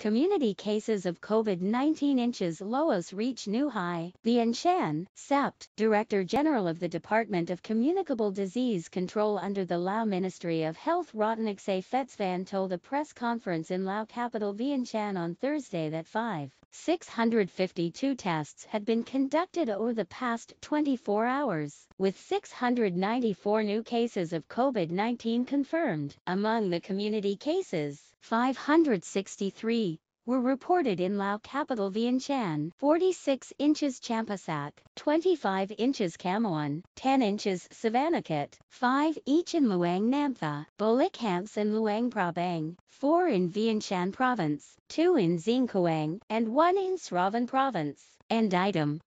Community cases of COVID-19 inches Loos reach new high. Vian Shan, SEPT, Director General of the Department of Communicable Disease Control under the Lao Ministry of Health Rotanakse Fetsvan told a press conference in Lao capital Vientiane on Thursday that 5,652 tests had been conducted over the past 24 hours, with 694 new cases of COVID-19 confirmed. Among the community cases, 563, were reported in Lao capital Vientiane, 46 inches Champasak, 25 inches Cameron, 10 inches Savannakhet, 5 each in Luang Namtha, Bolakhamps and Luang Prabang, 4 in Vientiane province, 2 in Xinguang, and 1 in Sravan province. End item.